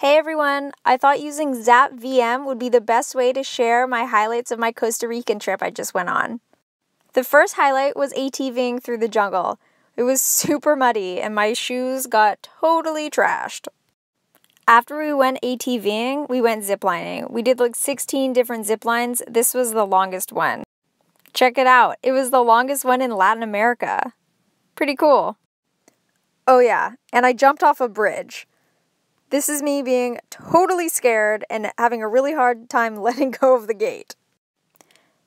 Hey everyone, I thought using Zap VM would be the best way to share my highlights of my Costa Rican trip I just went on. The first highlight was ATVing through the jungle. It was super muddy and my shoes got totally trashed. After we went ATVing, we went ziplining. We did like 16 different zip lines. This was the longest one. Check it out. It was the longest one in Latin America. Pretty cool. Oh yeah, and I jumped off a bridge. This is me being totally scared and having a really hard time letting go of the gate.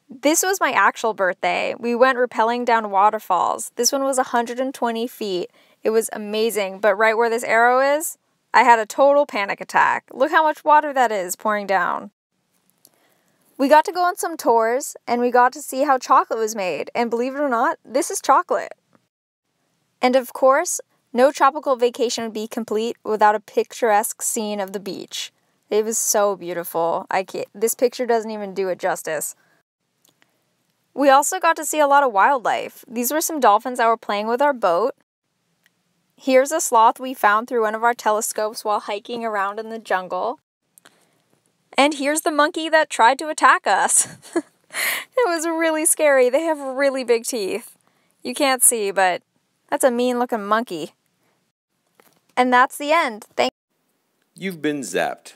This was my actual birthday. We went rappelling down waterfalls. This one was 120 feet. It was amazing, but right where this arrow is, I had a total panic attack. Look how much water that is pouring down. We got to go on some tours and we got to see how chocolate was made, and believe it or not, this is chocolate. And of course, no tropical vacation would be complete without a picturesque scene of the beach. It was so beautiful. I can't, this picture doesn't even do it justice. We also got to see a lot of wildlife. These were some dolphins that were playing with our boat. Here's a sloth we found through one of our telescopes while hiking around in the jungle. And here's the monkey that tried to attack us. it was really scary. They have really big teeth. You can't see, but that's a mean looking monkey. And that's the end. Thank You've been zapped.